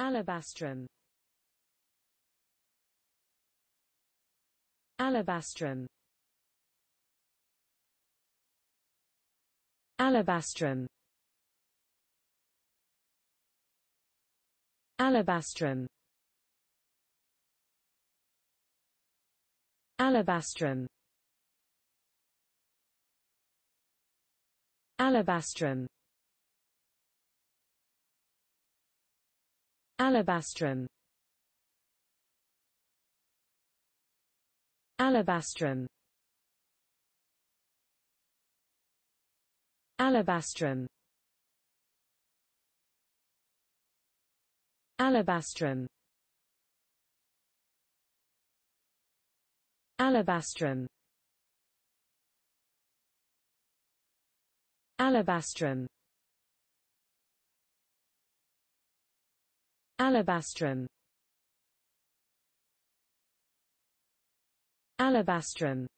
Alabastrum Alabastrum Alabastrum Alabastrum Alabastrum Alabastrum Alabastrum Alabastrum Alabastrum Alabastrum Alabastrum Alabastrum Alabastrum Alabastrum